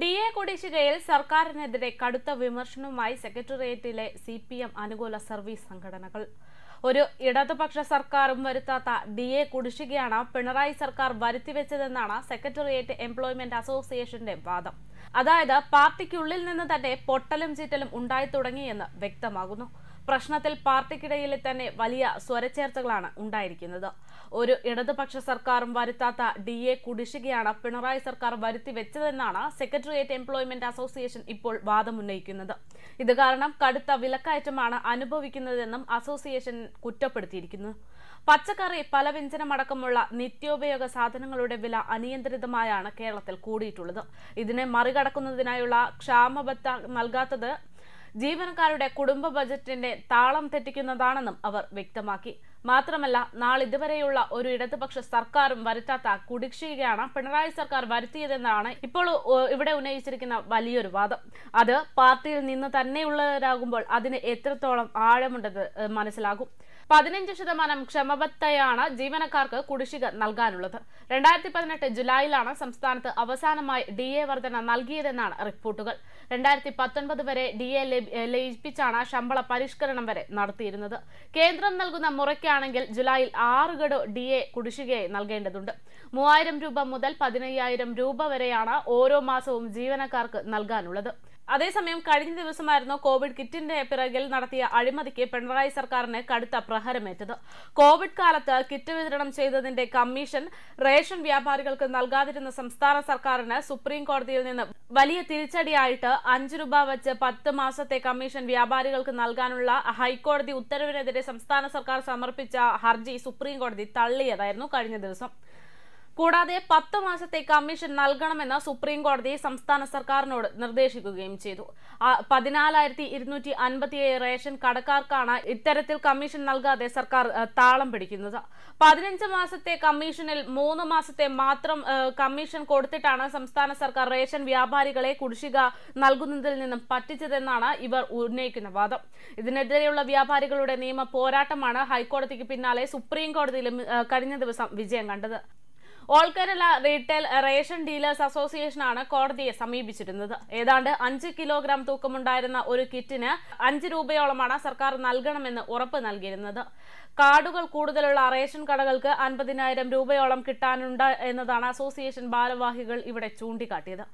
D A കൊടീശികയിൽ സർക്കാരിനെതിരെ കടുത്ത വിമർശനവുമായി സെക്രട്ടേറിയറ്റിലെ സി പി എം അനുകൂല സർവീസ് സംഘടനകൾ ഒരു ഇടതുപക്ഷ സർക്കാരും വരുത്താത്ത ഡി എ കുടിശ്ശികയാണ് പിണറായി സർക്കാർ വരുത്തിവെച്ചതെന്നാണ് സെക്രട്ടേറിയറ്റ് എംപ്ലോയ്മെന്റ് അസോസിയേഷന്റെ വാദം അതായത് പാർട്ടിക്കുള്ളിൽ നിന്ന് തന്നെ പൊട്ടലും ചീറ്റലും ഉണ്ടായി തുടങ്ങിയെന്ന് വ്യക്തമാകുന്നു പ്രശ്നത്തിൽ പാർട്ടിക്കിടയിൽ തന്നെ വലിയ സ്വരചേർത്തകളാണ് ഉണ്ടായിരിക്കുന്നത് ഒരു ഇടതുപക്ഷ സർക്കാരും വരുത്താത്ത ഡി എ കുടിശ്ശികയാണ് പിണറായി സർക്കാർ വരുത്തി വെച്ചതെന്നാണ് സെക്രട്ടേറിയറ്റ് എംപ്ലോയ്മെന്റ് അസോസിയേഷൻ ഇപ്പോൾ വാദമുന്നയിക്കുന്നത് ഇത് കാരണം കടുത്ത വിലക്കയറ്റമാണ് അനുഭവിക്കുന്നതെന്നും അസോസിയേഷൻ കുറ്റപ്പെടുത്തിയിരിക്കുന്നു പച്ചക്കറി പലവ്യഞ്ജനമടക്കമുള്ള നിത്യോപയോഗ സാധനങ്ങളുടെ വില അനിയന്ത്രിതമായാണ് കേരളത്തിൽ കൂടിയിട്ടുള്ളത് ഇതിനെ മറികടക്കുന്നതിനായുള്ള ക്ഷാമബത്ത നൽകാത്തത് ജീവനക്കാരുടെ കുടുംബ ബജറ്റിന്റെ താളം തെറ്റിക്കുന്നതാണെന്നും അവർ വ്യക്തമാക്കി മാത്രമല്ല നാളിതുവരെയുള്ള ഒരു ഇടതുപക്ഷ സർക്കാരും വരുത്താത്ത കുടിക്ഷീകയാണ് പിണറായി സർക്കാർ വരുത്തിയതെന്നാണ് ഇപ്പോൾ ഇവിടെ ഉന്നയിച്ചിരിക്കുന്ന വലിയൊരു വാദം അത് പാർട്ടിയിൽ നിന്ന് തന്നെയുള്ളവരാകുമ്പോൾ അതിന് എത്രത്തോളം ആഴമുണ്ടെന്ന് മനസ്സിലാകും പതിനഞ്ച് ശതമാനം ക്ഷമബത്തയാണ് ജീവനക്കാർക്ക് കുടിശ്ശിക നൽകാനുള്ളത് രണ്ടായിരത്തി പതിനെട്ട് ജൂലൈയിലാണ് സംസ്ഥാനത്ത് അവസാനമായി ഡി എ വർധന നൽകിയതെന്നാണ് റിപ്പോർട്ടുകൾ രണ്ടായിരത്തി പത്തൊൻപത് വരെ ഡി എ ലയിപ്പിച്ചാണ് ശമ്പള പരിഷ്കരണം വരെ നടത്തിയിരുന്നത് കേന്ദ്രം നൽകുന്ന മുറയ്ക്കാണെങ്കിൽ ജൂലൈയിൽ ആറ് ഗഡു ഡി എ കുടിശ്ശികയായി നൽകേണ്ടതുണ്ട് മൂവായിരം രൂപ മുതൽ പതിനയ്യായിരം രൂപ വരെയാണ് ഓരോ മാസവും ജീവനക്കാർക്ക് നൽകാനുള്ളത് അതേസമയം കഴിഞ്ഞ ദിവസമായിരുന്നു കോവിഡ് കിറ്റിന്റെ പിറകിൽ നടത്തിയ അഴിമതിക്ക് പിണറായി സർക്കാരിന് കടുത്ത പ്രഹരമേറ്റത് കോവിഡ് കാലത്ത് കിറ്റ് വിതരണം ചെയ്തതിന്റെ കമ്മീഷൻ റേഷൻ വ്യാപാരികൾക്ക് നൽകാതിരുന്ന സംസ്ഥാന സർക്കാരിന് സുപ്രീം കോടതിയിൽ നിന്ന് വലിയ തിരിച്ചടിയായിട്ട് അഞ്ച് രൂപ വച്ച് പത്ത് മാസത്തെ കമ്മീഷൻ വ്യാപാരികൾക്ക് നൽകാനുള്ള ഹൈക്കോടതി ഉത്തരവിനെതിരെ സംസ്ഥാന സർക്കാർ സമർപ്പിച്ച ഹർജി സുപ്രീം കോടതി തള്ളിയതായിരുന്നു കഴിഞ്ഞ ദിവസം കൂടാതെ പത്ത് മാസത്തെ കമ്മീഷൻ നൽകണമെന്ന് സുപ്രീം കോടതി സംസ്ഥാന സർക്കാരിനോട് നിർദ്ദേശിക്കുകയും ചെയ്തു പതിനാലായിരത്തി ഇരുന്നൂറ്റി അൻപത്തിയേഴ് റേഷൻ കടക്കാർക്കാണ് ഇത്തരത്തിൽ കമ്മീഷൻ നൽകാതെ സർക്കാർ താളം പിടിക്കുന്നത് പതിനഞ്ച് മാസത്തെ കമ്മീഷനിൽ മൂന്ന് മാസത്തെ മാത്രം കമ്മീഷൻ കൊടുത്തിട്ടാണ് സംസ്ഥാന സർക്കാർ റേഷൻ വ്യാപാരികളെ കുടിശ്ശിക നൽകുന്നതിൽ നിന്നും പറ്റിച്ചതെന്നാണ് ഇവർ ഉന്നയിക്കുന്ന വാദം ഇതിനെതിരെയുള്ള വ്യാപാരികളുടെ നിയമ പോരാട്ടമാണ് ഹൈക്കോടതിക്ക് പിന്നാലെ സുപ്രീം കോടതിയിലും കഴിഞ്ഞ ദിവസം വിജയം കണ്ടത് all Kerala retail ration dealers അസോസിയേഷനാണ് കോടതിയെ സമീപിച്ചിരുന്നത് ഏതാണ്ട് അഞ്ച് കിലോഗ്രാം തൂക്കമുണ്ടായിരുന്ന ഒരു കിറ്റിന് അഞ്ച് രൂപയോളമാണ് സർക്കാർ നൽകണമെന്ന് ഉറപ്പ് നൽകിയിരുന്നത് കാർഡുകൾ കൂടുതലുള്ള റേഷൻ കടകൾക്ക് അൻപതിനായിരം രൂപയോളം കിട്ടാനുണ്ട് എന്നതാണ് അസോസിയേഷൻ ഭാരവാഹികൾ ഇവിടെ ചൂണ്ടിക്കാട്ടിയത്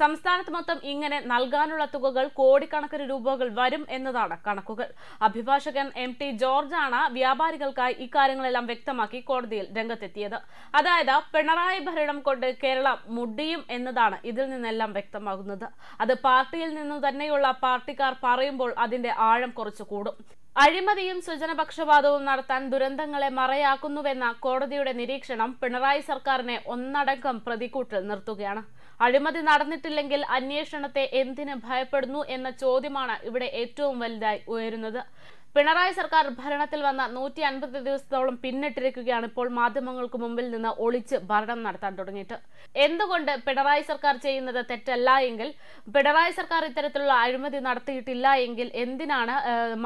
സംസ്ഥാനത്ത് മൊത്തം ഇങ്ങനെ നൽകാനുള്ള തുകകൾ കോടിക്കണക്കിന് രൂപകൾ വരും എന്നതാണ് കണക്കുകൾ അഭിഭാഷകൻ എം ടി ജോർജാണ് വ്യാപാരികൾക്കായി ഇക്കാര്യങ്ങളെല്ലാം വ്യക്തമാക്കി കോടതിയിൽ രംഗത്തെത്തിയത് അതായത് പിണറായി ഭരണം കൊണ്ട് കേരളം മുടിയും എന്നതാണ് ഇതിൽ നിന്നെല്ലാം വ്യക്തമാകുന്നത് അത് പാർട്ടിയിൽ നിന്നു തന്നെയുള്ള പാർട്ടിക്കാർ പറയുമ്പോൾ അതിന്റെ ആഴം കുറച്ചു കൂടും അഴിമതിയും സുജനപക്ഷപാതവും നടത്താൻ ദുരന്തങ്ങളെ മറയാക്കുന്നുവെന്ന കോടതിയുടെ നിരീക്ഷണം പിണറായി സർക്കാരിനെ ഒന്നടങ്കം പ്രതിക്കൂട്ടിൽ നിർത്തുകയാണ് അഴിമതി നടന്നിട്ടില്ലെങ്കിൽ അന്വേഷണത്തെ എന്തിന് ഭയപ്പെടുന്നു എന്ന ചോദ്യമാണ് ഇവിടെ ഏറ്റവും വലുതായി ഉയരുന്നത് പിണറായി സർക്കാർ ഭരണത്തിൽ വന്ന നൂറ്റി അൻപത് ദിവസത്തോളം പിന്നിട്ടിരിക്കുകയാണ് ഇപ്പോൾ മാധ്യമങ്ങൾക്ക് മുമ്പിൽ നിന്ന് ഒളിച്ച് ഭരണം നടത്താൻ തുടങ്ങിയിട്ട് എന്തുകൊണ്ട് പിണറായി സർക്കാർ ചെയ്യുന്നത് തെറ്റല്ല എങ്കിൽ പിണറായി സർക്കാർ ഇത്തരത്തിലുള്ള അഴിമതി നടത്തിയിട്ടില്ല എങ്കിൽ എന്തിനാണ്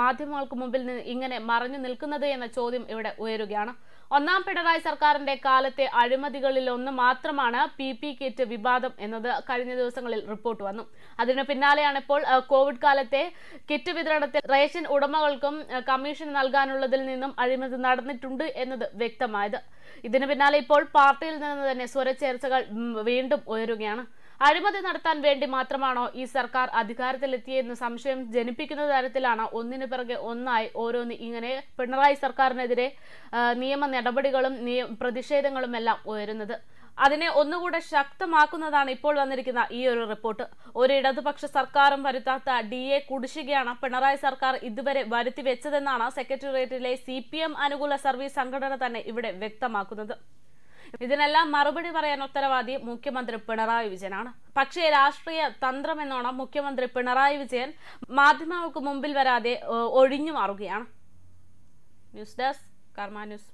മാധ്യമങ്ങൾക്ക് മുമ്പിൽ നിന്ന് ഇങ്ങനെ മറഞ്ഞു നിൽക്കുന്നത് എന്ന ചോദ്യം ഇവിടെ ഉയരുകയാണ് ഒന്നാം പിണറായി സർക്കാരിന്റെ കാലത്തെ അഴിമതികളിൽ ഒന്ന് മാത്രമാണ് പി പി കിറ്റ് വിവാദം എന്നത് കഴിഞ്ഞ ദിവസങ്ങളിൽ റിപ്പോർട്ട് വന്നു അതിന് പിന്നാലെയാണ് ഇപ്പോൾ കോവിഡ് കാലത്തെ കിറ്റ് വിതരണത്തിൽ റേഷൻ ഉടമകൾക്കും കമ്മീഷൻ നൽകാനുള്ളതിൽ നിന്നും അഴിമതി നടന്നിട്ടുണ്ട് എന്നത് വ്യക്തമായത് ഇതിന് പിന്നാലെ ഇപ്പോൾ പാർട്ടിയിൽ നിന്ന് തന്നെ സ്വരച്ചേർച്ചകൾ വീണ്ടും ഉയരുകയാണ് അഴിമതി നടത്താൻ വേണ്ടി മാത്രമാണോ ഈ സർക്കാർ അധികാരത്തിലെത്തിയെന്ന് സംശയം ജനിപ്പിക്കുന്ന തരത്തിലാണ് ഒന്നിന് പിറകെ ഒന്നായി ഓരോന്ന് ഇങ്ങനെ പിണറായി സർക്കാരിനെതിരെ നിയമ നടപടികളും പ്രതിഷേധങ്ങളും എല്ലാം ഉയരുന്നത് അതിനെ ഒന്നുകൂടെ ശക്തമാക്കുന്നതാണ് ഇപ്പോൾ വന്നിരിക്കുന്ന ഈ ഒരു റിപ്പോർട്ട് ഒരു ഇടതുപക്ഷ സർക്കാരും വരുത്താത്ത ഡി എ കുടിശ്ശികയാണ് പിണറായി സർക്കാർ ഇതുവരെ വരുത്തി വെച്ചതെന്നാണ് സെക്രട്ടേറിയറ്റിലെ സി അനുകൂല സർവീസ് സംഘടന തന്നെ ഇവിടെ വ്യക്തമാക്കുന്നത് ഇതിനെല്ലാം മറുപടി പറയാൻ ഉത്തരവാദി മുഖ്യമന്ത്രി പിണറായി വിജയനാണ് പക്ഷേ രാഷ്ട്രീയ തന്ത്രമെന്നോണം മുഖ്യമന്ത്രി പിണറായി വിജയൻ മാധ്യമങ്ങൾക്ക് മുമ്പിൽ വരാതെ ഒഴിഞ്ഞു മാറുകയാണ് ന്യൂസ് ഡെസ്ക് കർമ്മ ന്യൂസ്